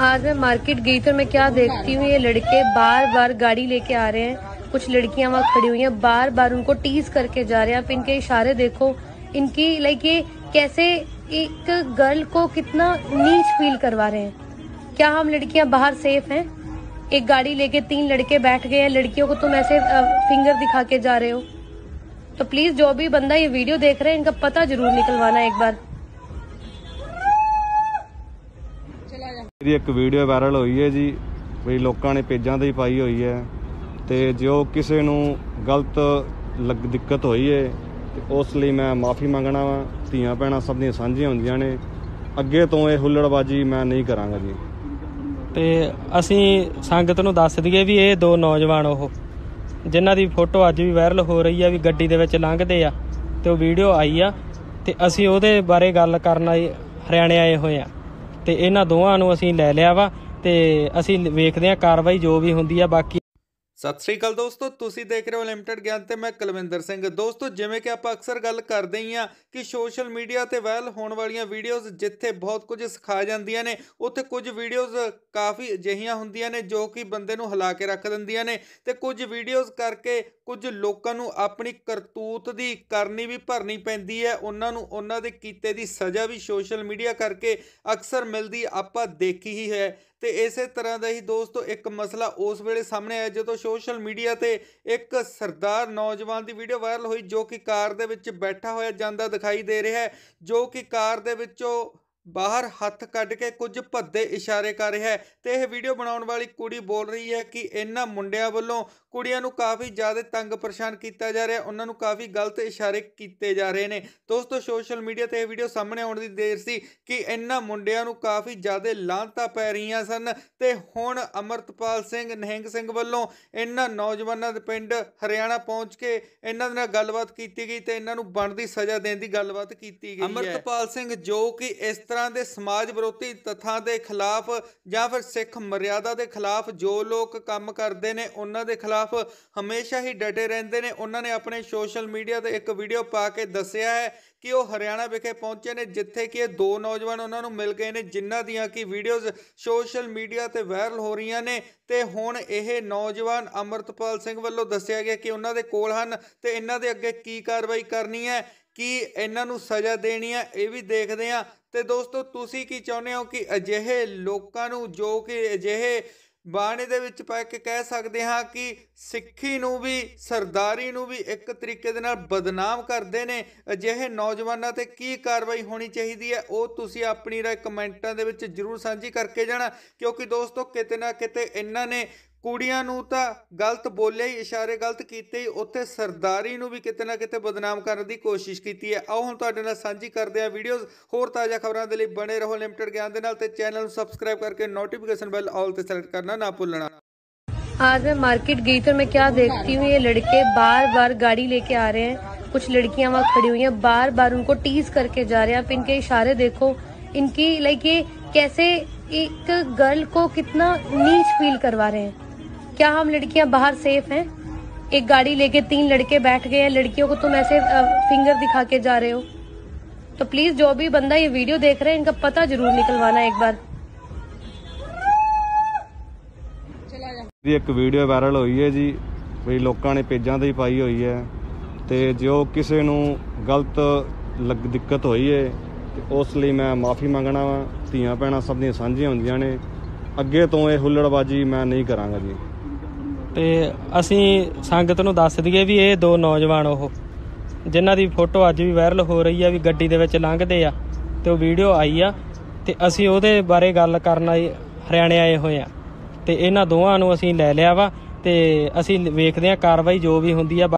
आज मैं मार्केट गई तो मैं क्या देखती हूँ ये लड़के बार बार गाड़ी लेके आ रहे हैं कुछ लड़कियां वहां खड़ी हुई हैं बार बार उनको टीज करके जा रहे हैं आप इनके इशारे देखो इनकी लाइक ये कैसे एक गर्ल को कितना नीच फील करवा रहे हैं क्या हम लड़कियां बाहर सेफ हैं एक गाड़ी लेके तीन लड़के बैठ गए हैं लड़कियों को तुम ऐसे फिंगर दिखा के जा रहे हो तो प्लीज जो भी बंदा ये वीडियो देख रहे हैं इनका पता जरूर निकलवाना एक बार ਇਹਦੀ ਇੱਕ ਵੀਡੀਓ ਵਾਇਰਲ ਹੋਈ ਹੈ ਜੀ ਵੀ ਲੋਕਾਂ ਨੇ ਪੇਜਾਂ ਤੇ ਪਾਈ ਹੋਈ ਹੈ ਤੇ ਜੋ ਕਿਸੇ ਨੂੰ ਗਲਤ ਲੱਗ ਦਿੱਕਤ ਹੋਈ ਹੈ ਤੇ ਉਸ ਲਈ ਮੈਂ ਮਾਫੀ ਮੰਗਣਾ ਵਾ ਧੀਆਂ ਭੈਣਾਂ ਸਭ ਦੀਆਂ ਸਾਂਝੀਆਂ ਹੁੰਦੀਆਂ ਨੇ ਅੱਗੇ ਤੋਂ ਇਹ ਹੁੱਲੜਬਾਜੀ ਮੈਂ ਨਹੀਂ ਕਰਾਂਗਾ ਜੀ ਤੇ ਅਸੀਂ ਸੰਗਤ ਨੂੰ ਦੱਸ ਦਈਏ ਵੀ ਇਹ ਦੋ ਨੌਜਵਾਨ ਉਹ ਜਿਨ੍ਹਾਂ ਦੀ ਫੋਟੋ ਅੱਜ ਵੀ ਵਾਇਰਲ ਹੋ ਰਹੀ ਆ ਵੀ ਗੱਡੀ ਦੇ ਵਿੱਚ ਲੰਘਦੇ ਆ ਤੇ ਉਹ ਵੀਡੀਓ ਆਈ ਆ ਤੇ ਅਸੀਂ ਉਹਦੇ ਬਾਰੇ ਗੱਲ ਕਰਨ ਆਏ ਹਰਿਆਣੇ ਆਏ ਹੋਏ ਆ ਤੇ ਇਹਨਾਂ ਦੋਵਾਂ ਨੂੰ ਅਸੀਂ ਲੈ ਲਿਆ ਵਾ ਤੇ ਅਸੀਂ ਵੇਖਦੇ ਆਂ ਕਾਰਵਾਈ ਜੋ ਵੀ ਹੁੰਦੀ ਆ ਬਾਕੀ ਸਤਿ ਸ੍ਰੀ ਅਕਾਲ ਦੋਸਤੋ ਤੁਸੀਂ ਦੇਖ ਰਹੇ ਹੋ ਲਿਮਟਿਡ ਗਿਆਨ ਤੇ ਮੈਂ ਕੁਲਵਿੰਦਰ ਸਿੰਘ ਦੋਸਤੋ ਜਿਵੇਂ ਕਿ ਆਪਾਂ ਅਕਸਰ ਗੱਲ ਕਰਦੇ ਹੀ ਆ ਕਿ ਸੋਸ਼ਲ ਮੀਡੀਆ ਤੇ ਵਾਇਰਲ ਹੋਣ ਵਾਲੀਆਂ ਵੀਡੀਓਜ਼ ਜਿੱਥੇ ਬਹੁਤ ਕੁਝ ਸਿਖਾਇਆ ਜਾਂਦੀਆਂ ਨੇ ਉੱਥੇ ਕੁਝ ਵੀਡੀਓਜ਼ ਕਾਫੀ ਅਜਿਹੀਆਂ ਹੁੰਦੀਆਂ ਨੇ ਜੋ ਕਿ ਬੰਦੇ ਨੂੰ ਹਿਲਾ ਕੇ ਰੱਖ ਦਿੰਦੀਆਂ ਨੇ ਤੇ ਕੁਝ ਵੀਡੀਓਜ਼ ਕਰਕੇ ਕੁਝ ਲੋਕਾਂ ਨੂੰ ਆਪਣੀ ਕਰਤੂਤ ਦੀ ਕਰਨੀ ਵੀ ਭਰਨੀ ਪੈਂਦੀ ਹੈ ਉਹਨਾਂ ਨੂੰ ਉਹਨਾਂ ਦੇ ਕੀਤੇ ਦੀ ਸਜ਼ਾ ਵੀ ਸੋਸ਼ਲ ਮੀਡੀਆ ਕਰਕੇ ਅਕਸਰ ਮਿਲਦੀ ਆਪਾਂ ਦੇਖੀ ਹੀ ਹੈ ਤੇ ਇਸੇ ਤਰ੍ਹਾਂ ਦਾ ਹੀ ਦੋਸਤੋ ਇੱਕ ਮਸਲਾ ਉਸ ਵੇਲੇ ਸਾਹਮਣੇ ਆਇਆ ਜਦੋਂ ਸੋਸ਼ਲ ਮੀਡੀਆ ਤੇ ਇੱਕ ਸਰਦਾਰ ਨੌਜਵਾਨ ਦੀ ਵੀਡੀਓ ਵਾਇਰਲ ਹੋਈ ਜੋ ਕਿ ਕਾਰ ਦੇ ਵਿੱਚ ਬੈਠਾ ਹੋਇਆ ਜਾਂਦਾ ਦਿਖਾਈ ਦੇ ਰਿਹਾ ਹੈ ਜੋ ਕਿ ਕਾਰ ਦੇ ਵਿੱਚੋਂ ਬਾਹਰ ਹੱਥ ਕੱਢ ਕੇ ਕੁਝ ਭੱਦੇ ਇਸ਼ਾਰੇ ਕਰ ਰਿਹਾ ਹੈ ਤੇ ਇਹ ਵੀਡੀਓ ਬਣਾਉਣ ਵਾਲੀ ਕੁੜੀ ਬੋਲ ਰਹੀ ਹੈ ਕਿ ਇਹਨਾਂ ਮੁੰਡਿਆਂ ਵੱਲੋਂ ਕੁੜੀਆਂ ਨੂੰ ਕਾਫੀ ਜ਼ਿਆਦਾ ਤੰਗ ਪਰੇਸ਼ਾਨ ਕੀਤਾ ਜਾ ਰਿਹਾ ਉਹਨਾਂ ਨੂੰ ਕਾਫੀ ਗਲਤ ਇਸ਼ਾਰੇ ਕੀਤੇ ਜਾ ਰਹੇ ਨੇ ਦੋਸਤੋ ਸੋਸ਼ਲ ਮੀਡੀਆ ਤੇ ਇਹ ਵੀਡੀਓ ਸਾਹਮਣੇ ਆਉਣ ਦੀ ਦੇਰ ਸੀ ਕਿ ਇਹਨਾਂ ਮੁੰਡਿਆਂ ਨੂੰ ਕਾਫੀ ਜ਼ਿਆਦਾ ਲਾਂਤਾ ਪੈ ਰਹੀਆਂ ਸਨ ਤੇ ਹੁਣ ਅਮਰਤਪਾਲ ਸਿੰਘ ਨਹਿੰਗ ਸਿੰਘ ਵੱਲੋਂ ਇਹਨਾਂ ਨੌਜਵਾਨਾਂ ਦੇ ਪਿੰਡ ਹਰਿਆਣਾ ਪਹੁੰਚ ਕੇ ਇਹਨਾਂ ਨਾਲ ਗੱਲਬਾਤ ਕੀਤੀ ਗਈ ਤੇ ਇਹਨਾਂ ਨੂੰ ਬਣਦੀ ਸਜ਼ਾ ਦੇਣ ਦੀ ਗੱਲਬਾਤ ਕੀਤੀ ਗਈ ਹੈ ਅਮਰਤਪਾਲ ਸਿੰਘ ਜੋ ਕਿ ਇਸ ਤਰ੍ਹਾਂ ਦੇ ਸਮਾਜ ਵਿਰੋਧੀ ਤੱਥਾਂ ਦੇ ਖਿਲਾਫ ਜਾਂ ਫਿਰ ਸਿੱਖ ਮਰਿਆਦਾ ਦੇ ਖਿਲਾਫ ਜੋ ਲੋਕ ਕੰਮ ਕਰਦੇ ਨੇ ਉਹਨਾਂ ਦੇ ਖਿਲਾਫ ਹਮੇਸ਼ਾ ਹੀ ਡਟੇ ਰਹਿੰਦੇ ਨੇ ਉਹਨਾਂ ਨੇ ਆਪਣੇ ਸੋਸ਼ਲ ਮੀਡੀਆ ਤੇ ਇੱਕ ਵੀਡੀਓ ਪਾ ਕੇ ਦੱਸਿਆ ਹੈ ਕਿ ਉਹ ਹਰਿਆਣਾ ਵਿਖੇ ਪਹੁੰਚੇ ਨੇ ਜਿੱਥੇ ਕਿ ਇਹ ਦੋ ਨੌਜਵਾਨ ਉਹਨਾਂ ਨੂੰ ਮਿਲ ਗਏ ਨੇ ਜਿਨ੍ਹਾਂ ਦੀਆਂ ਕਿ ਵੀਡੀਓਜ਼ ਸੋਸ਼ਲ ਮੀਡੀਆ ਤੇ ਵਾਇਰਲ ਹੋ ਰਹੀਆਂ ਨੇ ਤੇ ਹੁਣ ਇਹ ਨੌਜਵਾਨ ਅਮਰਤਪਾਲ ਸਿੰਘ ਵੱਲੋਂ ਦੱਸਿਆ ਗਿਆ ਕਿ ਉਹਨਾਂ ਦੇ ਕੋਲ ਹਨ ਤੇ ਇਹਨਾਂ ਦੇ ਅੱਗੇ ਕੀ ਕਾਰਵਾਈ ਕਰਨੀ ਹੈ ਕਿ ਇਹਨਾਂ ਨੂੰ ਸਜ਼ਾ ਦੇਣੀ ਹੈ ਇਹ ਵੀ ਦੇਖਦੇ ਆ ਤੇ ਦੋਸਤੋ ਤੁਸੀਂ ਕੀ ਚਾਹੁੰਦੇ ਹੋ ਕਿ ਅਜਿਹੇ ਲੋਕਾਂ ਨੂੰ ਜੋ ਕਿ ਅਜਿਹੇ ਬਾਣੇ ਦੇ ਵਿੱਚ ਪਾ ਕੇ ਕਹਿ ਸਕਦੇ ਹਾਂ ਕਿ ਸਿੱਖੀ ਨੂੰ ਵੀ ਸਰਦਾਰੀ ਨੂੰ ਵੀ ਇੱਕ ਤਰੀਕੇ ਦੇ ਨਾਲ ਬਦਨਾਮ ਕਰਦੇ ਨੇ ਅਜਿਹੇ ਨੌਜਵਾਨਾਂ ਤੇ ਕੀ ਕਾਰਵਾਈ ਹੋਣੀ ਚਾਹੀਦੀ ਹੈ ਉਹ ਤੁਸੀਂ ਆਪਣੀ ਰਾਏ ਕਮੈਂਟਾਂ ਦੇ ਵਿੱਚ ਜਰੂਰ ਸਾਂਝੀ ਕਰਕੇ ਜਾਣਾ ਕਿਉਂਕਿ ਦੋਸਤੋ ਕਿਤੇ ਨਾ ਕਿਤੇ ਇਹਨਾਂ ਨੇ ਕੁੜੀਆਂ ਨੂੰ ਤਾਂ ਗਲਤ ਬੋਲੇ ਹੀ ਇਸ਼ਾਰੇ ਗਲਤ ਕੀਤੇ ਹੀ ਉੱਥੇ ਸਰਦਾਰੀ ਨੂੰ ਵੀ ਕਿਤੇ ਨਾ ਕਿਤੇ ਬਦਨਾਮ ਕਰਨ ਦੀ ਕੋਸ਼ਿਸ਼ ਕੀਤੀ ਹੈ ਆਓ ਹੁਣ ਤੁਹਾਡੇ ਨਾਲ ਸਾਂਝੀ ਕਰਦੇ ਹਾਂ ਵੀਡੀਓਜ਼ ਹੋਰ ਤਾਜ਼ਾ ਖਬਰਾਂ ਦੇ ਲਈ ਬਣੇ ਰਹੋ ਲਿਮਟਿਡ ਗਿਆਨ ਦੇ ਨਾਲ ਤੇ ਚੈਨਲ ਨੂੰ ਸਬਸਕ੍ਰਾਈਬ ਕਰਕੇ ਨੋਟੀਫਿਕੇਸ਼ਨ ਬੈਲ ਆਲ ਤੇ ਸੈਲੈਕਟ ਕਰਨਾ ਨਾ ਭੁੱਲਣਾ ਅੱਜ ਮੈਂ ਮਾਰਕੀਟ ਗਈ ਤੇ ਮੈਂ ਕੀ ਦੇਖਤੀ ਹੂੰ ਇਹ ਲੜਕੇ ਬਾਰ-ਬਾਰ ਗਾੜੀ ਲੈ ਕੇ ਆ ਰਹੇ ਹਨ ਕੁਝ ਲੜਕੀਆਂ ਵਾਂ ਖੜੀ ਹੋਈਆਂ ਬਾਰ ਬਾਰ उनको टीज ਟੀਜ਼ ਕਰਕੇ ਜਾ ਰਹੇ ਹਨ इनके ਇਸ਼ਾਰੇ ਦੇਖੋ ਇਨਕੀ ਲਾਈਕ ਇਹ ਕੈਸੇ ਇੱਕ ਗਰਲ ਕੋ ਕਿਤਨਾ ਨੀਚ ਫੀਲ ਕਰਵਾ ਰਹੇ ਹਨ क्या हम लड़कियां बाहर सेफ हैं एक गाड़ी लेके तीन लड़के बैठ गए हैं लड़कियों को तुम ऐसे फिंगर दिखा के जा रहे हो तो प्लीज जो भी बंदा ये वीडियो देख रहे हैं इनका पता जरूर निकलवाना एक बार ਇੱਕ ਵੀਡੀਓ ਵਾਇਰਲ ਹੋਈ ਹੈ ਜੀ ਵੀ ਲੋਕਾਂ ਨੇ ਪੇਜਾਂ ਤੇ ਹੀ ਪਾਈ ਹੋਈ ਹੈ ਤੇ ਜੋ ਕਿਸੇ ਨੂੰ ਗਲਤ ਦਿੱਕਤ ਹੋਈ ਹੈ ਤੇ ਉਸ ਲਈ ਮੈਂ ਮਾਫੀ ਮੰਗਣਾ ਵਾ ਧੀਆਂ ਭੈਣਾਂ ਸਭ ਦੀਆਂ ਸਾਂਝੀਆਂ ਹੁੰਦੀਆਂ ਨੇ ਅੱਗੇ ਤੋਂ ਇਹ ਹੁੱਲੜਬਾਜੀ ਮੈਂ ਨਹੀਂ ਕਰਾਂਗਾ ਜੀ ਤੇ ਅਸੀਂ ਸੰਗਤ ਨੂੰ ਦੱਸ ਦਈਏ ਵੀ ਇਹ ਦੋ ਨੌਜਵਾਨ ਉਹ ਜਿਨ੍ਹਾਂ ਦੀ ਫੋਟੋ ਅੱਜ ਵੀ ਵਾਇਰਲ ਹੋ ਰਹੀ ਆ ਵੀ ਗੱਡੀ ਦੇ ਵਿੱਚ ਲੰਘਦੇ ਆ ਤੇ ਉਹ ਵੀਡੀਓ ਆਈ ਆ ਤੇ ਅਸੀਂ ਉਹਦੇ ਬਾਰੇ ਗੱਲ ਕਰਨ ਆਏ ਹਰਿਆਣੇ ਆਏ ਹੋਏ ਆ ਤੇ ਇਹਨਾਂ ਦੋਵਾਂ ਨੂੰ ਅਸੀਂ ਲੈ ਲਿਆ ਵਾ ਤੇ ਅਸੀਂ ਵੇਖਦੇ ਆ ਕਾਰਵਾਈ ਜੋ ਵੀ ਹੁੰਦੀ ਆ